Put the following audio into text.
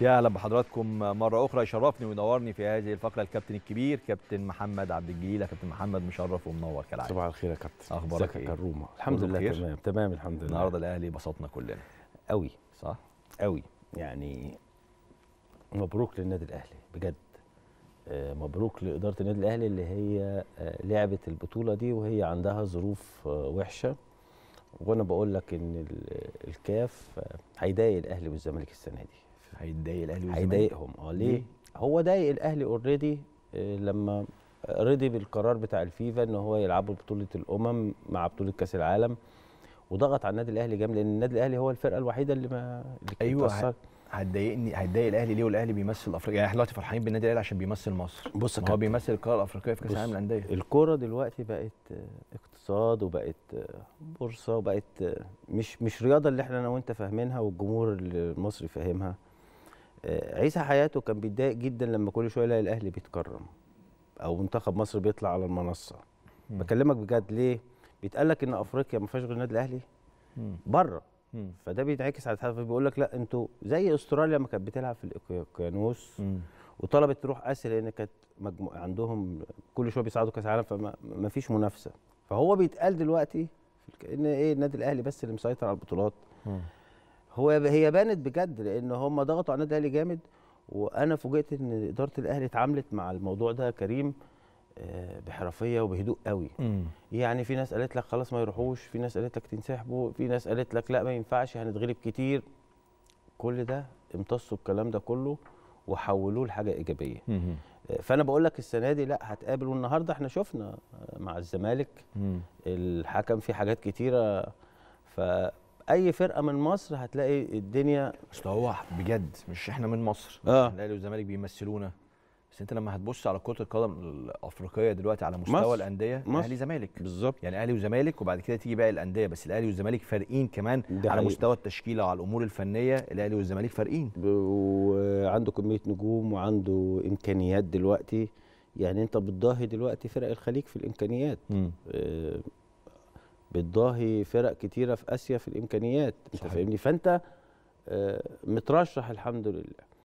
يا اهلا بحضراتكم مره اخرى يشرفني وينورني في هذه الفقره الكابتن الكبير كابتن محمد عبد الجليل كابتن محمد مشرف ومنور كالعاده صباح الخير يا كابتن اخبارك ايه كرومه الحمد لله خير. تمام تمام الحمد لله النهارده الاهلي بسطنا كلنا قوي صح قوي يعني مبروك للنادي الاهلي بجد آه، مبروك لاداره النادي الاهلي اللي هي آه، لعبت البطوله دي وهي عندها ظروف آه، وحشه وانا بقول لك ان الكاف هيضايق الاهلي والزمالك السنه دي هيتضايق الاهلي هيضايقهم اه ليه؟ هو ضايق الاهلي اوريدي آه، لما رضي بالقرار بتاع الفيفا ان هو يلعبوا بطوله الامم مع بطوله كاس العالم وضغط على النادي الاهلي جامد لان النادي الاهلي هو الفرقه الوحيده اللي ما اللي ايوه هتضايقني هتضايق الاهلي ليه والاهلي بيمثل افريقيا يعني احنا دلوقتي فرحانين بالنادي الاهلي عشان بيمثل مصر بص هو بيمثل القاره الافريقيه في كاس العالم للانديه الكوره دلوقتي بقت آه، اقتصاد وبقت بورصه آه، وبقت مش مش رياضه اللي احنا انا وانت فاهمينها والجمهور المصري فاهمها آه، عيسى حياته كان بيتضايق جدا لما كل شويه يلاقي الاهلي بيتكرم او منتخب مصر بيطلع على المنصه مم. بكلمك بجد ليه بيتقال لك ان افريقيا ما فيهاش غير النادي الاهلي بره فده بيتعكس على الاتحاد بيقول لك لا انتوا زي استراليا ما كانت بتلعب في الاوكيانوس وطلبت تروح اسيا لان كانت مجمو... عندهم كل شويه بيصعدوا كاس عالم فما فيش منافسه فهو بيتقال دلوقتي ان ايه النادي الاهلي بس اللي مسيطر على البطولات هو هي بانت بجد لان هم ضغطوا على النادي الاهلي جامد وانا فوجئت ان اداره الاهلي اتعاملت مع الموضوع ده كريم آه، بحرفيه وبهدوء قوي مم. يعني في ناس قالت لك خلاص ما يروحوش في ناس قالت لك تنسحبوا في ناس قالت لك لا ما ينفعش هنتغلب كتير كل ده امتصوا الكلام ده كله وحولوه لحاجه ايجابيه مم. آه، فانا بقول لك السنه دي لا هتقابل والنهارده احنا شفنا مع الزمالك مم. الحكم في حاجات كتيره ف اي فرقه من مصر هتلاقي الدنيا اصل هو بجد مش احنا من مصر اه يعني الاهلي والزمالك بيمثلونا بس انت لما هتبص على كره القدم الافريقيه دلوقتي على مستوى مصر. الانديه اهلي زمالك بالظبط يعني اهلي وزمالك وبعد كده تيجي باقي الانديه بس الاهلي والزمالك فارقين كمان على حقيقة. مستوى التشكيله وعلى الامور الفنيه الاهلي والزمالك فارقين وعنده كميه نجوم وعنده امكانيات دلوقتي يعني انت بتضاهي دلوقتي فرق الخليج في الامكانيات م. بتضاهي فرق كتيره في اسيا في الامكانيات انت فاهمني فانت آه، مترشح الحمد لله